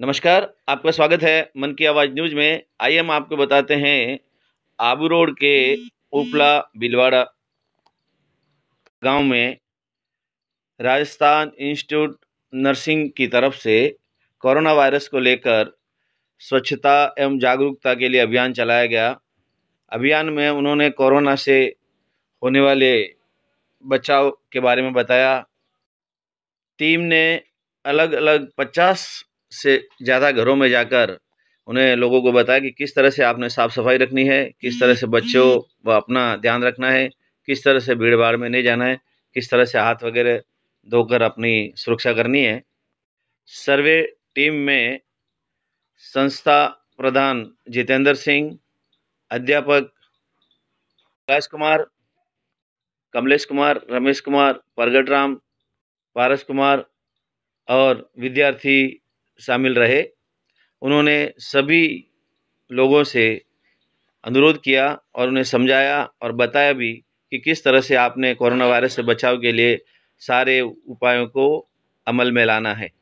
नमस्कार आपका स्वागत है मन की आवाज़ न्यूज़ में आइए हम आपको बताते हैं आबू रोड के उपला बिलवाड़ा गांव में राजस्थान इंस्टीट्यूट नर्सिंग की तरफ से कोरोना वायरस को लेकर स्वच्छता एवं जागरूकता के लिए अभियान चलाया गया अभियान में उन्होंने कोरोना से होने वाले बचाव के बारे में बताया टीम ने अलग अलग पचास से ज़्यादा घरों में जाकर उन्हें लोगों को बताया कि किस तरह से आपने साफ़ सफाई रखनी है किस तरह से बच्चों व अपना ध्यान रखना है किस तरह से भीड़ भाड़ में नहीं जाना है किस तरह से हाथ वगैरह धोकर अपनी सुरक्षा करनी है सर्वे टीम में संस्था प्रधान जितेंद्र सिंह अध्यापक प्रकाश कुमार कमलेश कुमार रमेश कुमार प्रगट राम पारस कुमार और विद्यार्थी शामिल रहे उन्होंने सभी लोगों से अनुरोध किया और उन्हें समझाया और बताया भी कि किस तरह से आपने कोरोना वायरस से बचाव के लिए सारे उपायों को अमल में लाना है